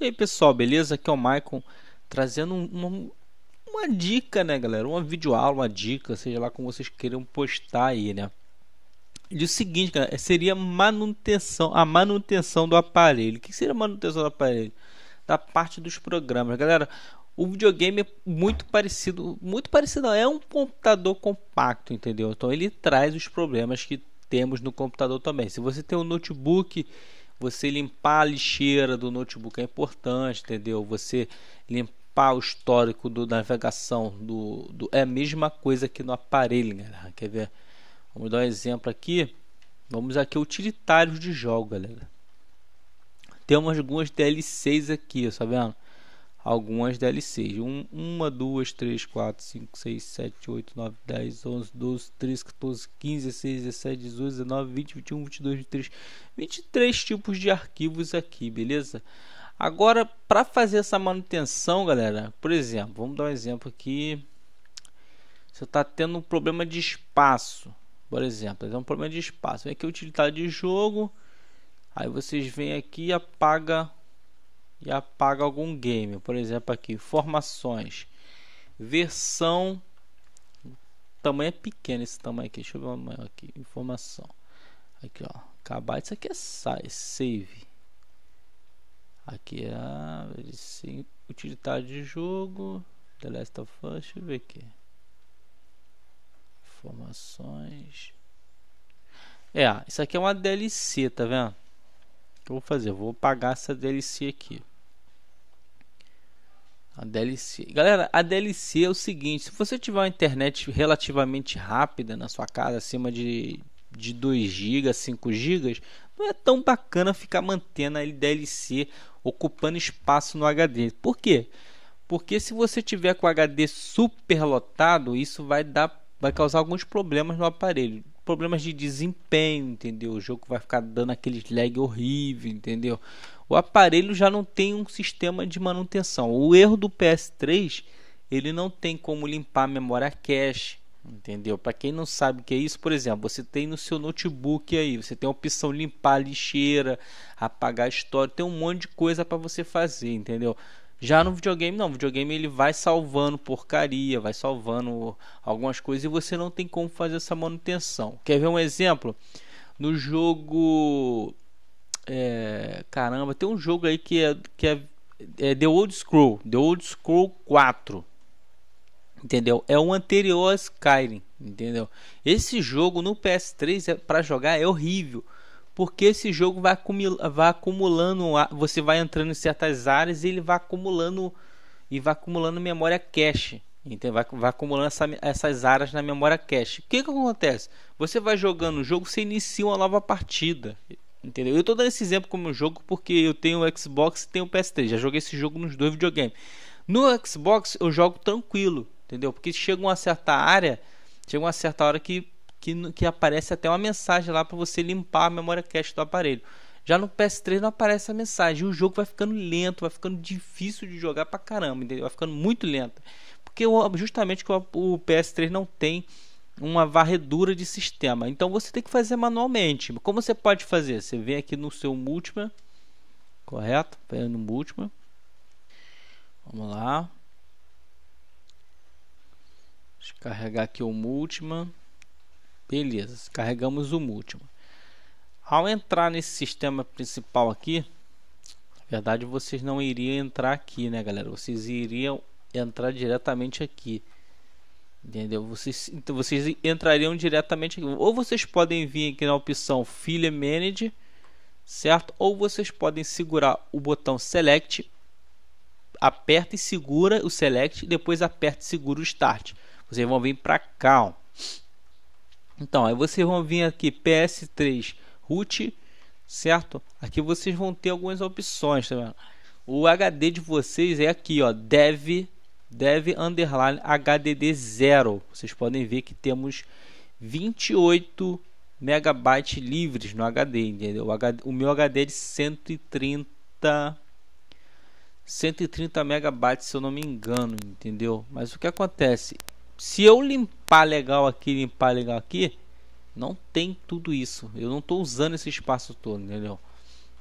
E aí pessoal, beleza? Aqui é o Maicon trazendo uma, uma dica, né, galera? Uma videoaula, uma dica, seja lá como vocês queiram postar aí, né? De o seguinte, cara, seria manutenção, a manutenção do aparelho. O que seria manutenção do aparelho? Da parte dos programas, galera. O videogame é muito parecido, muito parecido, é um computador compacto, entendeu? Então ele traz os problemas que temos no computador também. Se você tem um notebook você limpar a lixeira do notebook é importante, entendeu? Você limpar o histórico do navegação do, do é a mesma coisa que no aparelho, galera. Quer ver? Vamos dar um exemplo aqui. Vamos aqui utilitários de jogo, galera. Temos algumas DL6 aqui, tá algumas DLCs. 1, oito nove 2, 3, 4, 5, 6, 7, 8, 9, 10, 11, 12, 13, 14, 15, 16, 17, 18, 19, 20, 21, 22, 23. três tipos de arquivos aqui, beleza? Agora, para fazer essa manutenção, galera, por exemplo, vamos dar um exemplo aqui. Você está tendo um problema de espaço, por exemplo, é um problema de espaço. Vem aqui utilidade de jogo, aí vocês vêm aqui e apaga e apaga algum game. Por exemplo, aqui, formações, versão, tamanho é pequeno esse tamanho aqui. Deixa eu ver o aqui, informação. Aqui, ó, acabar, isso aqui é, é save. Aqui é a utilidade de jogo, The Last of Us, deixa eu ver aqui. Informações. É, isso aqui é uma DLC, tá vendo? que eu vou fazer? Eu vou pagar essa DLC aqui. A DLC. Galera, a DLC é o seguinte: se você tiver uma internet relativamente rápida na sua casa, acima de, de 2 GB, 5 GB, não é tão bacana ficar mantendo a DLC ocupando espaço no HD. Por quê? Porque se você tiver com o HD superlotado, isso vai dar vai causar alguns problemas no aparelho problemas de desempenho, entendeu? O jogo vai ficar dando aqueles lag horrível, entendeu? O aparelho já não tem um sistema de manutenção. O erro do PS3, ele não tem como limpar a memória cache, entendeu? Para quem não sabe o que é isso, por exemplo, você tem no seu notebook aí, você tem a opção limpar a lixeira, apagar a história, tem um monte de coisa para você fazer, entendeu? Já no videogame não, o videogame ele vai salvando porcaria, vai salvando algumas coisas e você não tem como fazer essa manutenção. Quer ver um exemplo? No jogo é... caramba, tem um jogo aí que é que é, é The Old Scroll, The Old Scroll 4. Entendeu? É um anterior a Skyrim, entendeu? Esse jogo no PS3 é, para jogar é horrível porque esse jogo vai, vai acumulando, você vai entrando em certas áreas e ele vai acumulando e vai acumulando memória cache. Então vai, vai acumulando essa, essas áreas na memória cache. O que, que acontece? Você vai jogando o jogo, você inicia uma nova partida. Entendeu? Eu estou dando esse exemplo como jogo porque eu tenho o Xbox e tenho o PS3. Já joguei esse jogo nos dois videogames. No Xbox eu jogo tranquilo, entendeu? Porque chega uma certa área, chega uma certa hora que que, que aparece até uma mensagem lá para você limpar a memória cache do aparelho. Já no PS3 não aparece a mensagem. E o jogo vai ficando lento, vai ficando difícil de jogar pra caramba, entendeu? Vai ficando muito lento. Porque justamente que o PS3 não tem uma varredura de sistema. Então você tem que fazer manualmente. Como você pode fazer? Você vem aqui no seu Multima, correto? Vem no Multima. Vamos lá. Deixa eu carregar aqui o Multima. Beleza, carregamos o último. Ao entrar nesse sistema principal aqui, na verdade vocês não iriam entrar aqui, né, galera? Vocês iriam entrar diretamente aqui. Entendeu? Vocês, então, vocês entrariam diretamente aqui. Ou vocês podem vir aqui na opção Filha Manage, certo? Ou vocês podem segurar o botão Select, aperta e segura o Select, depois aperta e segura o Start. Vocês vão vir para cá, ó. Então, aí vocês vão vir aqui PS3 root, certo? Aqui vocês vão ter algumas opções, tá vendo? O HD de vocês é aqui, ó, dev dev underline HDD0. Vocês podem ver que temos 28 megabytes livres no HD, entendeu? O, HD, o meu HD é de 130 130 megabytes, se eu não me engano, entendeu? Mas o que acontece? Se eu limpar legal aqui, limpar legal aqui, não tem tudo isso. Eu não estou usando esse espaço todo, entendeu?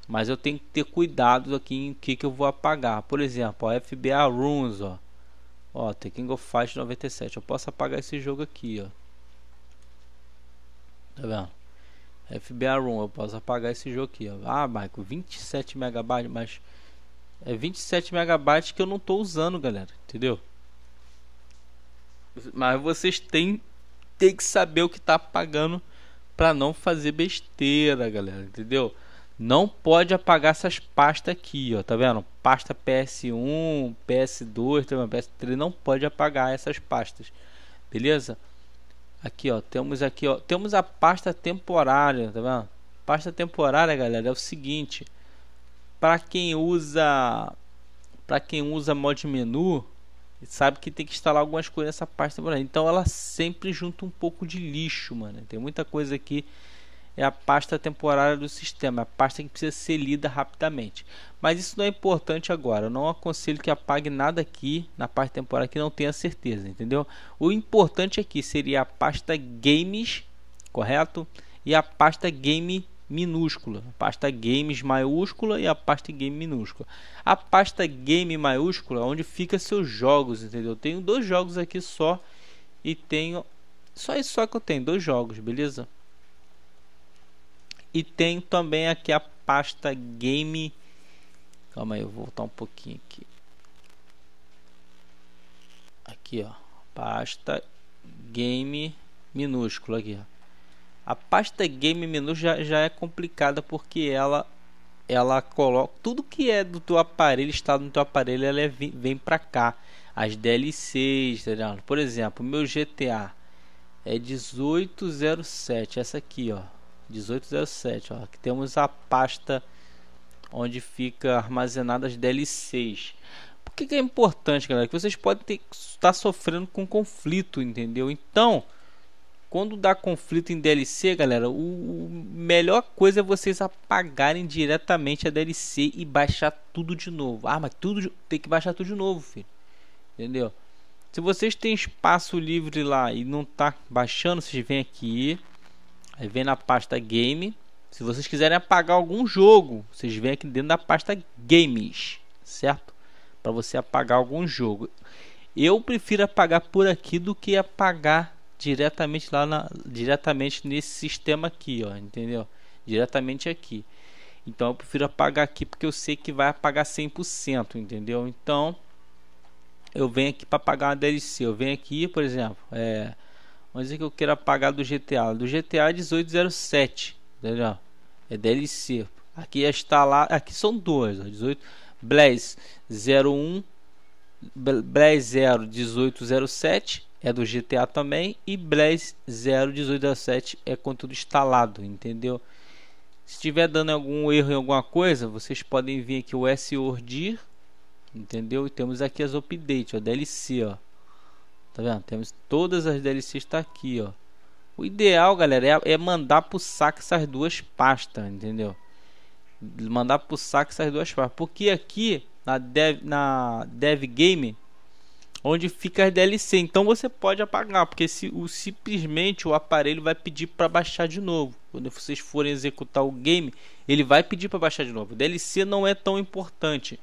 Mas eu tenho que ter cuidado aqui em que, que eu vou apagar. Por exemplo, ó, FBA Runes, ó. Ó, The King of Fight 97. Eu posso apagar esse jogo aqui, ó. Tá vendo? FBA Room, eu posso apagar esse jogo aqui, ó. Ah, Michael, 27 megabytes, mas é 27 megabytes que eu não tô usando, galera, entendeu? Mas vocês têm, têm que saber o que está pagando para não fazer besteira, galera, entendeu? Não pode apagar essas pastas aqui, ó, tá vendo? Pasta PS1, PS2, PS3, não pode apagar essas pastas. Beleza? Aqui, ó, temos aqui, ó, temos a pasta temporária, tá vendo? Pasta temporária, galera, é o seguinte, para quem usa para quem usa mod menu, sabe que tem que instalar algumas coisas nessa pasta temporária. Então ela sempre junta um pouco de lixo, mano. Tem muita coisa aqui é a pasta temporária do sistema, a pasta que precisa ser lida rapidamente. Mas isso não é importante agora. Eu não aconselho que apague nada aqui na parte temporária que não tenha certeza, entendeu? O importante aqui seria a pasta games, correto? E a pasta game minúscula, a pasta games maiúscula e a pasta game minúscula. A pasta game maiúscula é onde fica seus jogos, entendeu? Eu tenho dois jogos aqui só e tenho só isso só que eu tenho dois jogos, beleza? E tenho também aqui a pasta game Calma aí, eu vou voltar um pouquinho aqui. Aqui, ó, pasta game minúscula aqui, ó a pasta game menu já, já é complicada porque ela ela coloca tudo que é do teu aparelho está no teu aparelho, ela é, vem, vem para cá. As DLCs, tá por exemplo, meu GTA é 1807, essa aqui, ó, 1807, ó. que temos a pasta onde fica armazenadas DLCs. Por que, que é importante, galera? Que vocês podem estar tá sofrendo com conflito, entendeu? Então, quando dá conflito em DLC, galera, o, o melhor coisa é vocês apagarem diretamente a DLC e baixar tudo de novo. Ah, mas tudo de... tem que baixar tudo de novo, filho. Entendeu? Se vocês têm espaço livre lá e não tá baixando, vocês vêm aqui, aí vem na pasta game. Se vocês quiserem apagar algum jogo, vocês vêm aqui dentro da pasta games, certo? Para você apagar algum jogo. Eu prefiro apagar por aqui do que apagar diretamente lá na, diretamente nesse sistema aqui, ó, entendeu? Diretamente aqui. Então eu prefiro apagar aqui porque eu sei que vai apagar 100%, entendeu? Então eu venho aqui para pagar uma DLC, eu venho aqui, por exemplo, é, vamos dizer que eu quero apagar do GTA, do GTA 1807, é entendeu? É DLC. Aqui está lá, aqui são duas, ó, 18 Blaze 01 Blaze 0 1807 é do GTA também e Blaze 01817 é conteúdo instalado, entendeu? Se estiver dando algum erro em alguma coisa, vocês podem vir aqui o sordir, entendeu? E temos aqui as updates, a DLC, ó. Tá vendo? Temos todas as DLCs está aqui, ó. O ideal, galera, é, é mandar pro saco essas duas pastas, entendeu? Mandar pro saco essas duas pastas, porque aqui na dev, na dev game onde fica as DLC. Então você pode apagar, porque se o simplesmente o aparelho vai pedir para baixar de novo. Quando vocês forem executar o game, ele vai pedir para baixar de novo. DLC não é tão importante.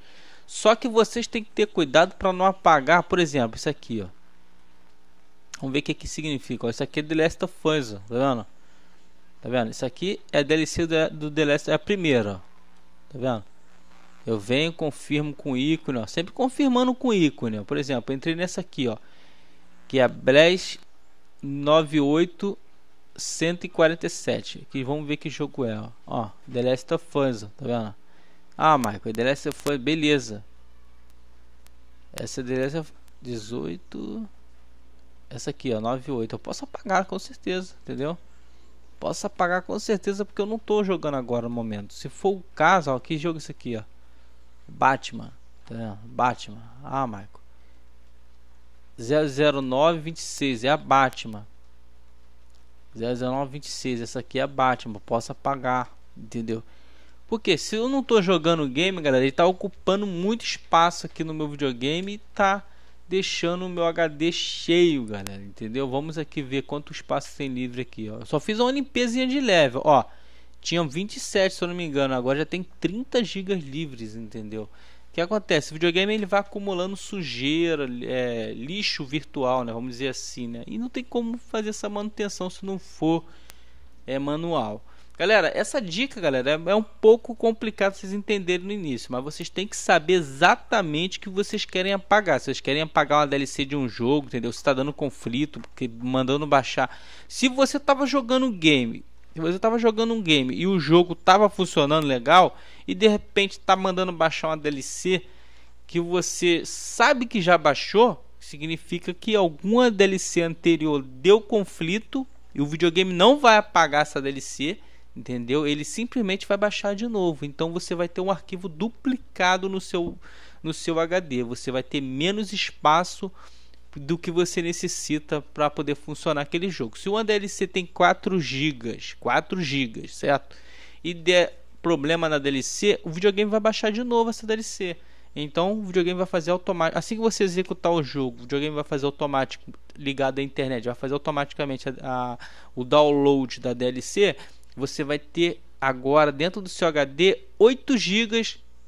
Só que vocês têm que ter cuidado para não apagar, por exemplo, isso aqui, ó. Vamos ver o que que significa. Ó, isso aqui é The Last of Us, ó. tá vendo? Tá vendo? Isso aqui é DLC do The Last, é a primeira, ó. tá vendo? Eu venho, confirmo com ícone, ó. sempre confirmando com ícone. Ó. Por exemplo, entrei nessa aqui, ó, que é a Blast 98147. Que vamos ver que jogo é, ó. ó The Last of Us, ó, tá vendo? Ah, Michael, The Last of Us, beleza. Essa é The Last of 18 essa aqui, ó, 98. Eu posso apagar com certeza, entendeu? Posso apagar com certeza porque eu não tô jogando agora no momento. Se for o caso, ó, que jogo isso é aqui, ó. Batman. Tá Batman. Ah, Marco. 00926 é a Batman. 00926, essa aqui é a Batman. Posso apagar, entendeu? Porque se eu não estou jogando o game, galera, ele está ocupando muito espaço aqui no meu videogame e tá deixando o meu HD cheio, galera, entendeu? Vamos aqui ver quanto espaço tem livre aqui, ó. Eu só fiz uma limpezinha de leve, ó. Tinham 27, se eu não me engano, agora já tem 30 gigas livres, entendeu? O que acontece? O videogame ele vai acumulando sujeira, é, lixo virtual, né? Vamos dizer assim, né? E não tem como fazer essa manutenção se não for é, manual. Galera, essa dica, galera, é, é um pouco complicado vocês entenderem no início, mas vocês têm que saber exatamente o que vocês querem apagar. Se vocês querem apagar uma DLC de um jogo, entendeu? Se está dando conflito, porque mandando baixar. Se você estava jogando o game se você estava jogando um game e o jogo estava funcionando legal e de repente está mandando baixar uma DLC que você sabe que já baixou, significa que alguma DLC anterior deu conflito e o videogame não vai apagar essa DLC, entendeu? Ele simplesmente vai baixar de novo. Então você vai ter um arquivo duplicado no seu no seu HD, você vai ter menos espaço do que você necessita para poder funcionar aquele jogo. Se uma DLC tem 4 GB, 4 GB, certo? E der problema na DLC, o videogame vai baixar de novo essa DLC. Então o videogame vai fazer automático. Assim que você executar o jogo, o videogame vai fazer automático ligado à internet, vai fazer automaticamente a, a, o download da DLC. Você vai ter agora dentro do seu HD 8 GB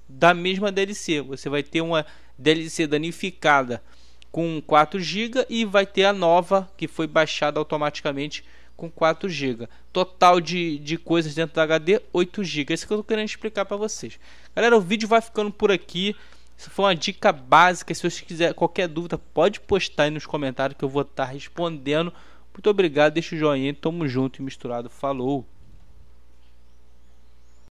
da mesma DLC. Você vai ter uma DLC danificada com 4 GB e vai ter a nova que foi baixada automaticamente com 4 GB. Total de, de coisas dentro da HD 8 GB. Isso que eu tô querendo explicar para vocês. Galera, o vídeo vai ficando por aqui. Isso foi uma dica básica. Se você quiser qualquer dúvida, pode postar aí nos comentários que eu vou estar tá respondendo. Muito obrigado, deixa o joinha, tamo junto e misturado. Falou.